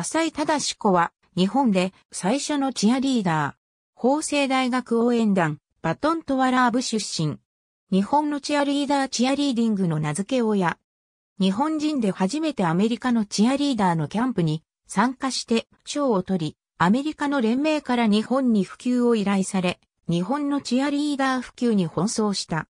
浅井正子は、日本で最初のチアリーダー、法政大学応援団、バトントワラー部出身。日本のチアリーダーチアリーディングの名付け親。日本人で初めてアメリカのチアリーダーのキャンプに参加して賞を取り、アメリカの連盟から日本に普及を依頼され、日本のチアリーダー普及に奔走した。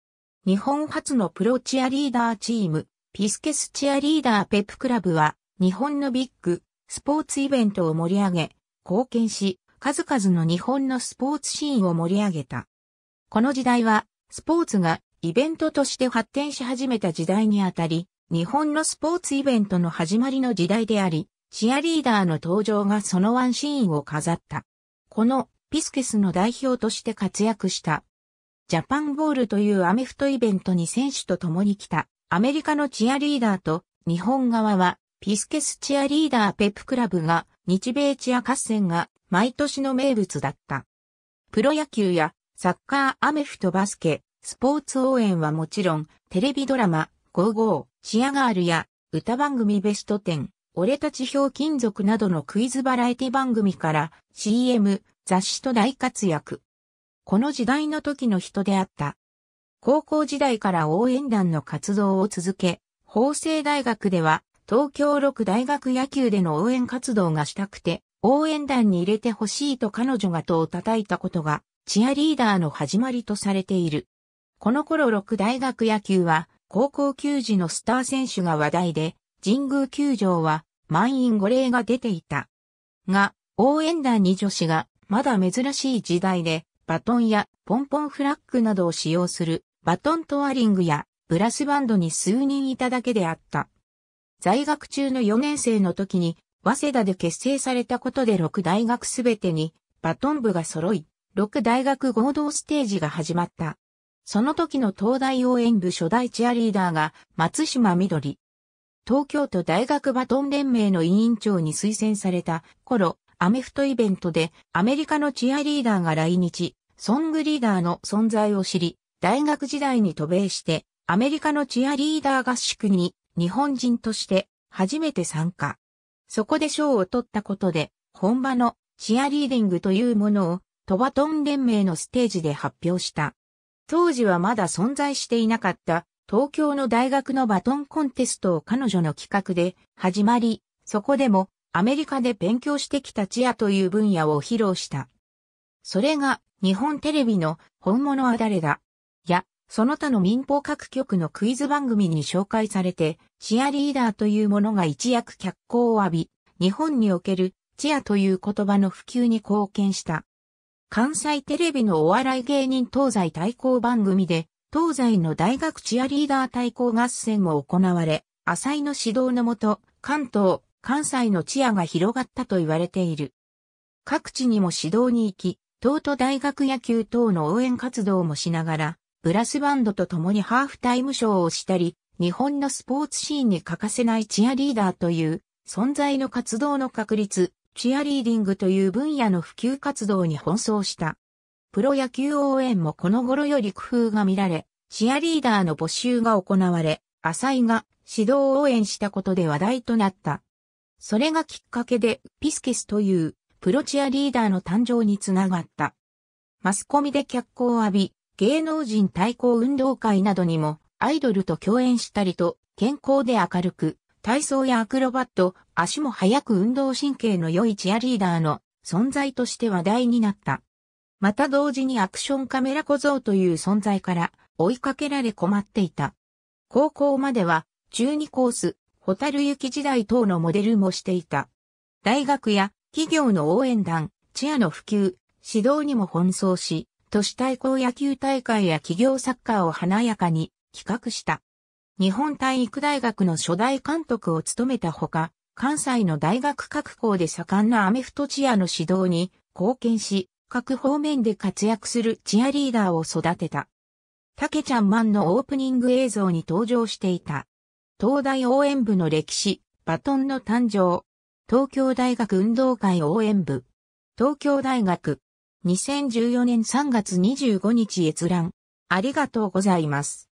日本初のプロチアリーダーチーム、ピスケスチアリーダーペップクラブは、日本のビッグ、スポーツイベントを盛り上げ、貢献し、数々の日本のスポーツシーンを盛り上げた。この時代は、スポーツがイベントとして発展し始めた時代にあたり、日本のスポーツイベントの始まりの時代であり、チアリーダーの登場がそのワンシーンを飾った。このピスケスの代表として活躍した。ジャパンボールというアメフトイベントに選手と共に来たアメリカのチアリーダーと日本側はピスケスチアリーダーペップクラブが日米チア合戦が毎年の名物だった。プロ野球やサッカーアメフトバスケ、スポーツ応援はもちろんテレビドラマ5ー、チアガールや歌番組ベスト10俺たちひょう金属などのクイズバラエティ番組から CM 雑誌と大活躍。この時代の時の人であった。高校時代から応援団の活動を続け、法政大学では東京六大学野球での応援活動がしたくて、応援団に入れてほしいと彼女が戸を叩いたことが、チアリーダーの始まりとされている。この頃六大学野球は、高校球児のスター選手が話題で、神宮球場は満員御礼が出ていた。が、応援団に女子が、まだ珍しい時代で、バトンやポンポンフラッグなどを使用する、バトントワリングや、ブラスバンドに数人いただけであった。在学中の4年生の時に、早稲田で結成されたことで6大学すべてに、バトン部が揃い、6大学合同ステージが始まった。その時の東大応援部初代チアリーダーが松島みどり。東京都大学バトン連盟の委員長に推薦された頃、アメフトイベントでアメリカのチアリーダーが来日、ソングリーダーの存在を知り、大学時代に渡米してアメリカのチアリーダー合宿に日本人として初めて参加。そこで賞を取ったことで、本場のチアリーディングというものをトバトン連盟のステージで発表した。当時はまだ存在していなかった東京の大学のバトンコンテストを彼女の企画で始まり、そこでもアメリカで勉強してきたチアという分野を披露した。それが日本テレビの本物は誰だやその他の民放各局のクイズ番組に紹介されて、チアリーダーというものが一躍脚光を浴び、日本におけるチアという言葉の普及に貢献した。関西テレビのお笑い芸人東西対抗番組で、東西の大学チアリーダー対抗合戦も行われ、浅井の指導のもと、関東、関西のチアが広がったと言われている。各地にも指導に行き、東都大学野球等の応援活動もしながら、ブラスバンドと共にハーフタイムショーをしたり、日本のスポーツシーンに欠かせないチアリーダーという存在の活動の確立、チアリーディングという分野の普及活動に奔走した。プロ野球応援もこの頃より工夫が見られ、チアリーダーの募集が行われ、浅井が指導応援したことで話題となった。それがきっかけでピスケスというプロチアリーダーの誕生につながった。マスコミで脚光を浴び、芸能人対抗運動会などにもアイドルと共演したりと、健康で明るく、体操やアクロバット、足も速く運動神経の良いチアリーダーの存在として話題になった。また同時にアクションカメラ小僧という存在から追いかけられ困っていた。高校までは中2コース、ホタル雪時代等のモデルもしていた。大学や企業の応援団、チアの普及、指導にも奔走し、都市対抗野球大会や企業サッカーを華やかに企画した。日本体育大学の初代監督を務めたほか、関西の大学各校で盛んなアメフトチアの指導に貢献し、各方面で活躍するチアリーダーを育てた。たけちゃんマンのオープニング映像に登場していた。東大応援部の歴史、バトンの誕生。東京大学運動会応援部。東京大学、2014年3月25日閲覧。ありがとうございます。